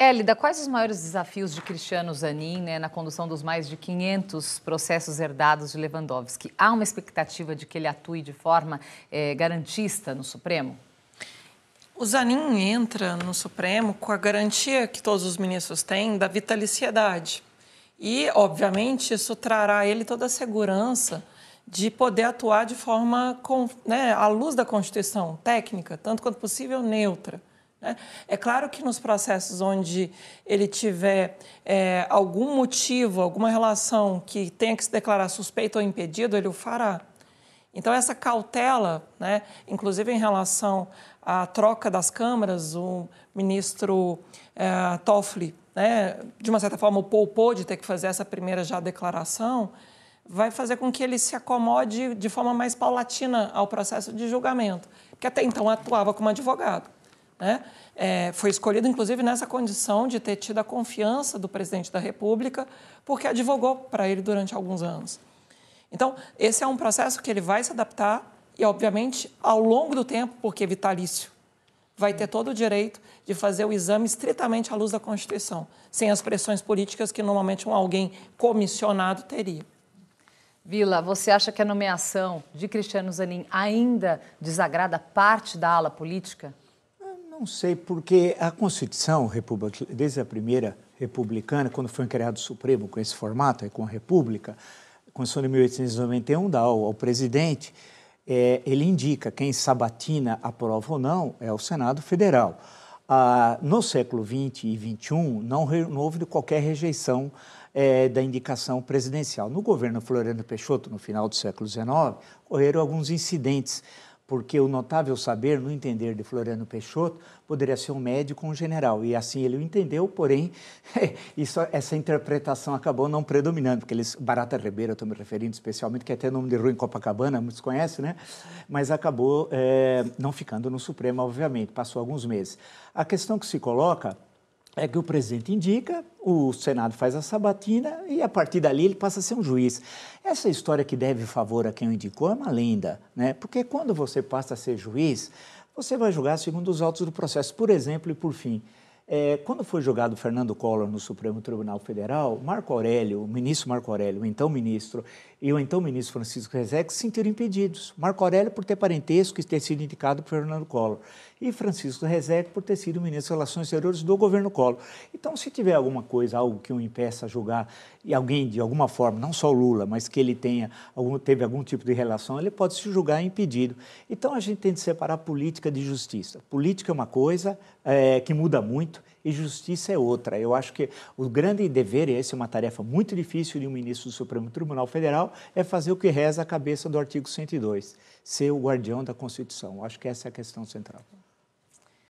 Hélida, quais os maiores desafios de Cristiano Zanin né, na condução dos mais de 500 processos herdados de Lewandowski? Há uma expectativa de que ele atue de forma é, garantista no Supremo? O Zanin entra no Supremo com a garantia que todos os ministros têm da vitaliciedade. E, obviamente, isso trará a ele toda a segurança de poder atuar de forma né, à luz da Constituição, técnica, tanto quanto possível neutra. Né? É claro que nos processos onde ele tiver é, algum motivo, alguma relação que tenha que se declarar suspeito ou impedido, ele o fará. Então, essa cautela, né, inclusive em relação à troca das câmaras, o ministro é, Toffoli, né, de uma certa forma, o poupou de ter que fazer essa primeira já declaração, vai fazer com que ele se acomode de forma mais paulatina ao processo de julgamento, que até então atuava como advogado. Né? É, foi escolhido, inclusive, nessa condição de ter tido a confiança do presidente da República, porque advogou para ele durante alguns anos. Então, esse é um processo que ele vai se adaptar e, obviamente, ao longo do tempo, porque é vitalício, vai ter todo o direito de fazer o exame estritamente à luz da Constituição, sem as pressões políticas que normalmente um alguém comissionado teria. Vila, você acha que a nomeação de Cristiano Zanin ainda desagrada parte da ala política? Não sei, porque a Constituição, desde a primeira republicana, quando foi criado o Supremo com esse formato, com a República, a Constituição de 1891 dá ao, ao presidente, é, ele indica quem sabatina aprova ou não é o Senado Federal. Ah, no século XX e XXI, não, não houve qualquer rejeição é, da indicação presidencial. No governo Floriano Peixoto, no final do século XIX, ocorreram alguns incidentes porque o notável saber, no entender de Floriano Peixoto, poderia ser um médico ou um general. E assim ele o entendeu, porém, isso, essa interpretação acabou não predominando, porque eles, Barata Ribeiro, estou me referindo especialmente, que é até nome de rua em Copacabana, muitos conhecem, né? Mas acabou é, não ficando no Supremo, obviamente, passou alguns meses. A questão que se coloca é que o presidente indica, o Senado faz a sabatina e a partir dali ele passa a ser um juiz. Essa história que deve favor a quem o indicou é uma lenda, né? Porque quando você passa a ser juiz, você vai julgar segundo os autos do processo, por exemplo, e por fim. É, quando foi jogado Fernando Collor no Supremo Tribunal Federal, Marco Aurélio, o ministro Marco Aurélio, o então ministro, e o então ministro Francisco Rezec se sentiram impedidos. Marco Aurélio por ter parentesco e ter sido indicado por Fernando Collor, e Francisco Rezec por ter sido ministro de Relações Exteriores do governo Collor. Então, se tiver alguma coisa, algo que o impeça a julgar, e alguém de alguma forma, não só o Lula, mas que ele tenha algum, teve algum tipo de relação, ele pode se julgar impedido. Então, a gente tem de separar política de justiça. Política é uma coisa é, que muda muito e justiça é outra. Eu acho que o grande dever, e essa é uma tarefa muito difícil de um ministro do Supremo Tribunal Federal, é fazer o que reza a cabeça do artigo 102, ser o guardião da Constituição. Eu acho que essa é a questão central.